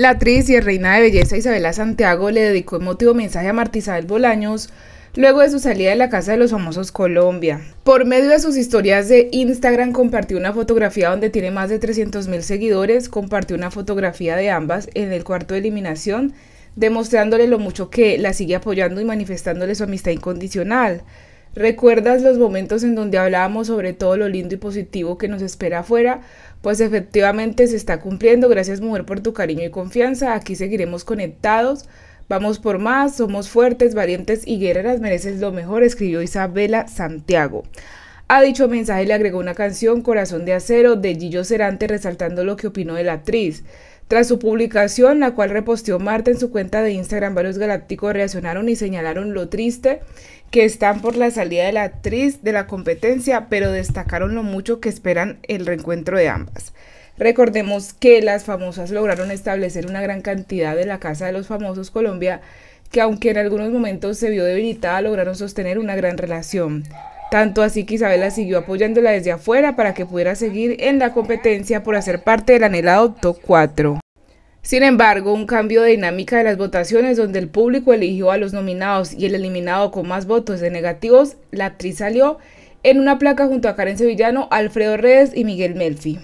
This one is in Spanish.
La actriz y reina de belleza Isabela Santiago le dedicó emotivo mensaje a Marta Isabel Bolaños luego de su salida de la Casa de los Famosos Colombia. Por medio de sus historias de Instagram compartió una fotografía donde tiene más de mil seguidores, compartió una fotografía de ambas en el cuarto de eliminación, demostrándole lo mucho que la sigue apoyando y manifestándole su amistad incondicional. ¿Recuerdas los momentos en donde hablábamos sobre todo lo lindo y positivo que nos espera afuera? Pues efectivamente se está cumpliendo. Gracias mujer por tu cariño y confianza. Aquí seguiremos conectados. Vamos por más, somos fuertes, valientes y guerreras, mereces lo mejor, escribió Isabela Santiago. A dicho mensaje le agregó una canción, Corazón de Acero, de Gillo Cerante, resaltando lo que opinó de la actriz. Tras su publicación, la cual reposteó Marta en su cuenta de Instagram, varios galácticos reaccionaron y señalaron lo triste que están por la salida de la actriz de la competencia, pero destacaron lo mucho que esperan el reencuentro de ambas. Recordemos que las famosas lograron establecer una gran cantidad de la Casa de los Famosos Colombia, que aunque en algunos momentos se vio debilitada, lograron sostener una gran relación. Tanto así que Isabela siguió apoyándola desde afuera para que pudiera seguir en la competencia por hacer parte del anhelado top 4. Sin embargo, un cambio de dinámica de las votaciones donde el público eligió a los nominados y el eliminado con más votos de negativos, la actriz salió en una placa junto a Karen Sevillano, Alfredo Redes y Miguel Melfi.